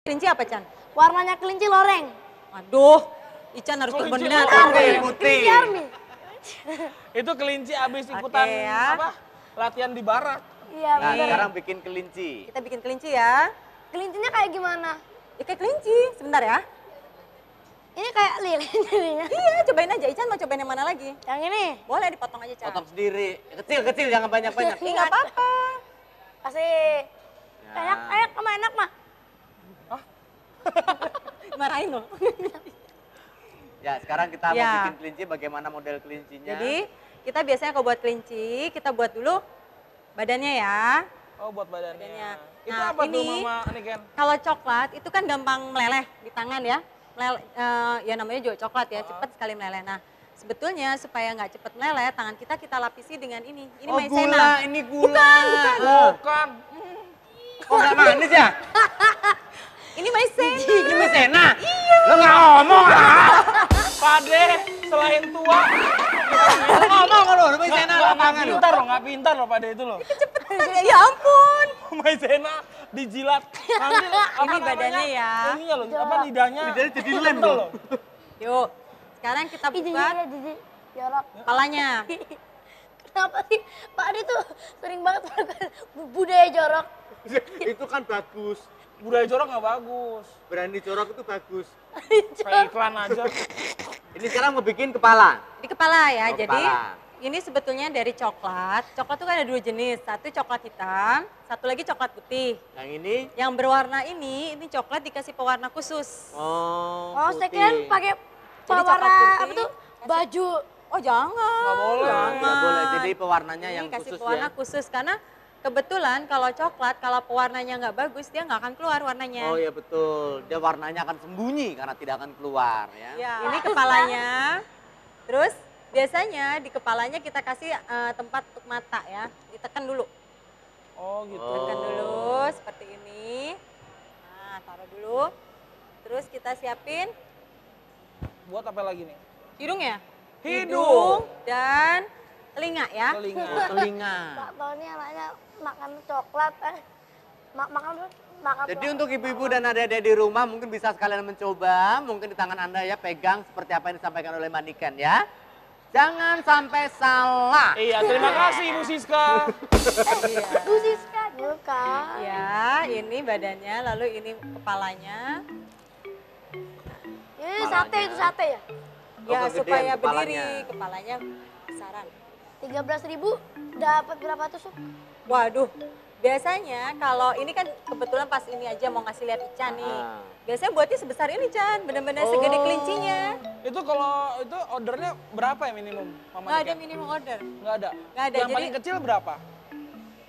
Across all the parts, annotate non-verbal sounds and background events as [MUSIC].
Kelinci apa, Chan? Warnanya kelinci loreng. Aduh, Ican harus terbenar. Kelinci putih. Itu kelinci abis ikutan okay, ya. apa? Latihan di barat. Iya, nah, bener. sekarang bikin kelinci. Kita bikin kelinci ya. Kelincinya kayak gimana? Ya kayak kelinci. Sebentar ya. Ini kayak lilin jadinya. Iya, cobain aja. Ican mau cobain yang mana lagi? Yang ini. Boleh dipotong aja, Chan. Potong sendiri. Kecil-kecil, jangan banyak-banyak. Enggak apa-apa. Kasih. Ya. Enak, enak, enak, mah. Marahin loh. ya, sekarang kita ya. mau bikin kelinci bagaimana model kelincinya. Jadi, kita biasanya kalau buat kelinci, kita buat dulu badannya ya. Oh, buat badannya. badannya. Itu nah, apa ini, tuh Mama Kalau coklat itu kan gampang meleleh di tangan ya. Meleleh, uh, ya namanya juga coklat ya, uh. Ah. cepat sekali meleleh. Nah, sebetulnya supaya nggak cepat meleleh, tangan kita kita lapisi dengan ini. Ini oh, maizena. gula, ini gula. Bukan, bukan. Bukan. [LAUGHS] Oh, nggak manis ya? [LAUGHS] Ini Maisena. [LAUGHS] Ini Maisena? Iya. Lo nggak ngomong ah? [LAUGHS] Pade, selain tua, lo ngomong lo, lo Maisena lapangan Pintar lo, nggak pintar lo Pade itu lo. ya ampun. [LAUGHS] Maisena dijilat. Nanti Ini badannya ya. Ini ya lo, apa lidahnya. Lidahnya jadi lem lo. Yuk, sekarang kita buka. Iya, jorok. Palanya. Kenapa sih Pak Adi tuh sering banget budaya jorok? itu kan bagus budaya corok nggak bagus. Berani corok itu bagus. [LAUGHS] Kayak iklan aja. ini sekarang mau bikin kepala. Di kepala ya. Oh, jadi ini sebetulnya dari coklat. Coklat itu kan ada dua jenis. Satu coklat hitam, satu lagi coklat putih. Yang ini? Yang berwarna ini, ini coklat dikasih pewarna khusus. Oh. Oh, putih. pakai pewarna apa tuh? Baju. Oh, jangan. Nggak boleh. Jangan. Nggak boleh. Jadi pewarnanya ini yang kasih ya. pewarna ya. khusus karena kebetulan kalau coklat kalau pewarnanya nggak bagus dia nggak akan keluar warnanya. Oh iya betul, dia warnanya akan sembunyi karena tidak akan keluar ya. ya. Ini kepalanya, terus biasanya di kepalanya kita kasih uh, tempat untuk mata ya, ditekan dulu. Oh gitu. Tekan oh. dulu seperti ini. Nah taruh dulu, terus kita siapin. Buat apa lagi nih? Hidung ya. Hidung, Hidung dan telinga ya? Telinga. Oh, [LAUGHS] telinga. Pak Tony anaknya makan coklat, eh. mak makan makan Jadi untuk ibu-ibu dan adik-adik di rumah mungkin bisa sekalian mencoba, mungkin di tangan Anda ya pegang seperti apa yang disampaikan oleh Mandikan ya. Jangan sampai salah. Iya, terima kasih Bu Siska. [LAUGHS] iya. Bu Siska bukan. Ya, ini badannya, lalu ini kepalanya. Ini sate itu sate ya? Ya, supaya kepalanya. berdiri, kepalanya saran. 13 ribu dapat berapa tusuk? Waduh, biasanya kalau ini kan kebetulan pas ini aja mau ngasih lihat Ican nih. Ah. Biasanya buatnya sebesar ini Chan, bener-bener oh. segede kelincinya. Itu kalau itu ordernya berapa ya minimum? Mama Nggak ada minimum order. Nggak ada? Nggak ada. Yang jadi... paling kecil berapa?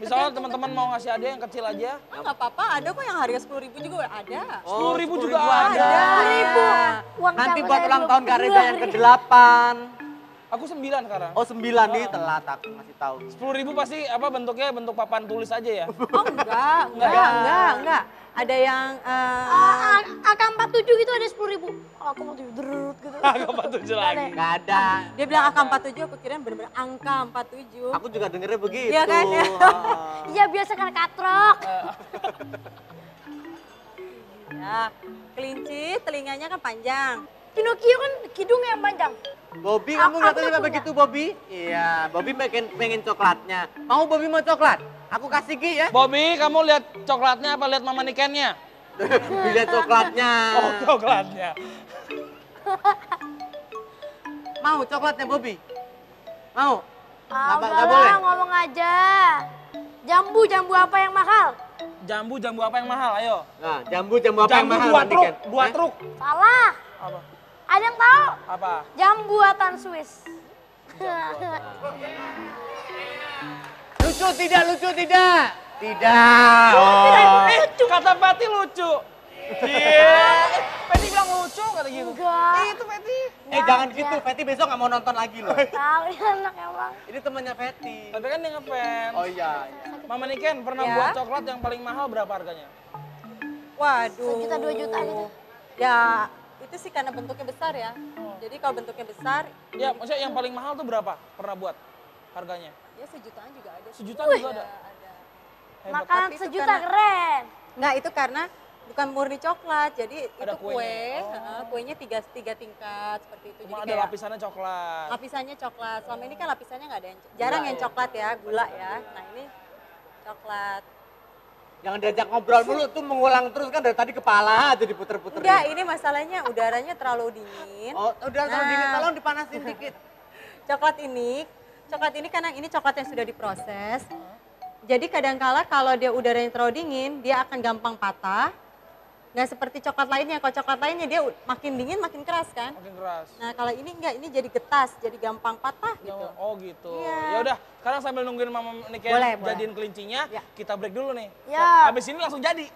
Misalnya teman-teman mau ngasih ada yang kecil aja. Enggak ah, nggak apa-apa, ada kok yang harga sepuluh ribu juga ada. Oh, sepuluh ribu juga ada. Sepuluh ribu. Uang Nanti buat ulang tahun Karita yang ke delapan. Aku sembilan sekarang. Oh sembilan nih telat aku masih tahu. Sepuluh ribu pasti apa bentuknya bentuk papan tulis aja ya? Oh enggak, enggak, enggak, ya? enggak. enggak. Ada yang uh... empat AK 47 gitu ada sepuluh ribu. Oh, aku mau tidur gitu. [LAUGHS] empat tujuh lagi. Enggak ada. Dia bilang empat tujuh aku kira benar-benar angka empat tujuh. Aku juga dengernya begitu. Iya kan? Ah. [LAUGHS] Iya biasa kan katrok. Eh, eh. [LAUGHS] ya, kelinci telinganya kan panjang. Pinocchio kan hidungnya yang panjang. Bobby kamu nggak katanya begitu Bobby? Iya, Bobby pengen pengen coklatnya. Mau Bobby mau coklat? Aku kasih Ki ya. Bobby, kamu lihat coklatnya apa lihat mama nikennya? [LAUGHS] lihat coklatnya. Oh, coklatnya. mau coklatnya Bobby? Mau? Ah, oh, boleh. ngomong aja. Jambu, jambu apa yang mahal? Jambu, jambu apa yang mahal? Ayo. Nah, jambu, jambu apa jambu yang mahal? Jambu dua truk, dua eh? truk. Salah. Apa? ada yang tahu? Apa? Jam buatan Swiss. buatan. lucu tidak, lucu tidak. Tidak. Oh. Eh, kata Pati lucu. Iya. iya. Peti bilang lucu kata gitu. Enggak. Eh, itu Peti. Eh jangan ya. gitu, Peti besok gak mau nonton lagi loh. Tahu ya anak emang. Ini temannya Peti. Tapi kan dia ngefans. Oh iya. iya. Mama Niken pernah ya. buat coklat yang paling mahal berapa harganya? Waduh. Sejuta dua juta gitu. Ya itu sih karena bentuknya besar ya. Hmm. Jadi kalau bentuknya besar. Ya, maksudnya yang paling mahal tuh berapa pernah buat harganya? Ya sejutaan juga ada. Sejutaan Wih. juga ada. ada. Makanan sejuta karena, keren. Enggak, itu karena bukan murni coklat, jadi ada itu kue, oh. kuenya. Oh. tiga, tiga tingkat seperti itu. Cuma jadi ada kayak, lapisannya coklat. Lapisannya coklat. Selama ini kan lapisannya nggak ada yang, jarang gula, yang ya? coklat ya, gula ya. Nah ini coklat. Yang diajak ngobrol mulu tuh mengulang terus kan dari tadi kepala aja diputer-puter. Enggak, ini masalahnya udaranya terlalu dingin. Oh, udara nah. terlalu dingin, nah. tolong dipanasin dikit. [LAUGHS] coklat ini, coklat ini karena ini coklat yang sudah diproses. Jadi kadangkala kalau dia udaranya terlalu dingin, dia akan gampang patah nggak seperti coklat lainnya. Kalau coklat lainnya dia makin dingin makin keras kan? Makin keras. Nah kalau ini enggak, ini jadi getas, jadi gampang patah gitu. Oh gitu. Iya. Ya udah, sekarang sambil nungguin mama Niken jadiin kelincinya, ya. kita break dulu nih. Ya. Habis ini langsung jadi.